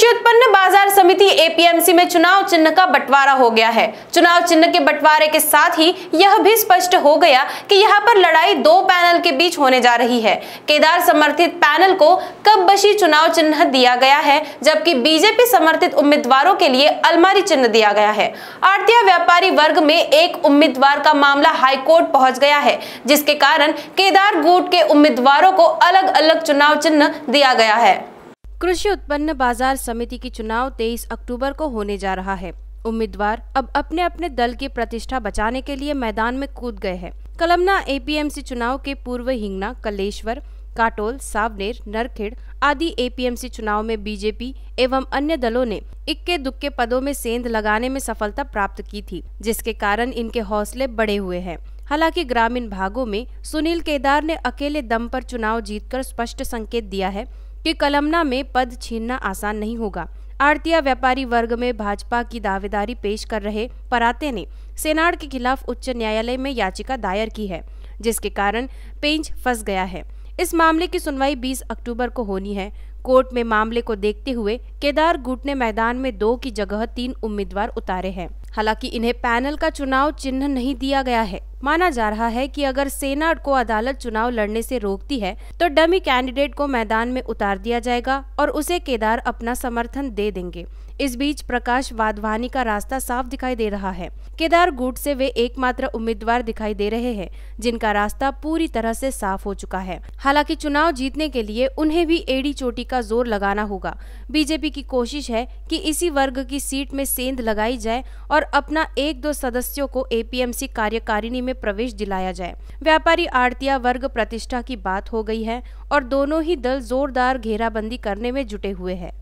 कृषि उत्पन्न बाजार समिति एपीएमसी में चुनाव चिन्ह का बंटवारा हो गया है चुनाव चिन्ह के बंटवारे के साथ ही यह भी स्पष्ट हो गया कि यहाँ पर लड़ाई दो पैनल के बीच होने जा रही है केदार समर्थित पैनल को कब बशी चुनाव चिन्ह दिया गया है जबकि बीजेपी समर्थित उम्मीदवारों के लिए अलमारी चिन्ह दिया गया है आरती व्यापारी वर्ग में एक उम्मीदवार का मामला हाईकोर्ट पहुंच गया है जिसके कारण केदार गुट के उम्मीदवारों को अलग अलग चुनाव चिन्ह दिया गया है कृषि उत्पन्न बाजार समिति की चुनाव 23 अक्टूबर को होने जा रहा है उम्मीदवार अब अपने अपने दल की प्रतिष्ठा बचाने के लिए मैदान में कूद गए हैं कलमना एपीएमसी चुनाव के पूर्व हिंगना कलेश्वर काटोल सावनेर नरखेड़ आदि एपीएमसी चुनाव में बीजेपी एवं अन्य दलों ने इक्के दुक्के पदों में सेंध लगाने में सफलता प्राप्त की थी जिसके कारण इनके हौसले बढ़े हुए हैं हालांकि ग्रामीण भागों में सुनील केदार ने अकेले दम पर चुनाव जीतकर स्पष्ट संकेत दिया है कि कलमना में पद छीनना आसान नहीं होगा आड़तिया व्यापारी वर्ग में भाजपा की दावेदारी पेश कर रहे पराते ने सेनाड़ के खिलाफ उच्च न्यायालय में याचिका दायर की है जिसके कारण पेंच फंस गया है इस मामले की सुनवाई 20 अक्टूबर को होनी है कोर्ट में मामले को देखते हुए केदार गुट ने मैदान में दो की जगह तीन उम्मीदवार उतारे हैं हालांकि इन्हें पैनल का चुनाव चिन्ह नहीं दिया गया है माना जा रहा है कि अगर सेना को अदालत चुनाव लड़ने से रोकती है तो डमी कैंडिडेट को मैदान में उतार दिया जाएगा और उसे केदार अपना समर्थन दे देंगे इस बीच प्रकाश वाधवानी का रास्ता साफ दिखाई दे रहा है केदार गुट से वे एकमात्र उम्मीदवार दिखाई दे रहे हैं जिनका रास्ता पूरी तरह से साफ हो चुका है हालांकि चुनाव जीतने के लिए उन्हें भी एड़ी चोटी का जोर लगाना होगा बीजेपी की कोशिश है कि इसी वर्ग की सीट में सेंध लगाई जाए और अपना एक दो सदस्यों को एपीएमसी कार्यकारिणी में में प्रवेश दिलाया जाए व्यापारी आड़तिया वर्ग प्रतिष्ठा की बात हो गई है और दोनों ही दल जोरदार घेराबंदी करने में जुटे हुए हैं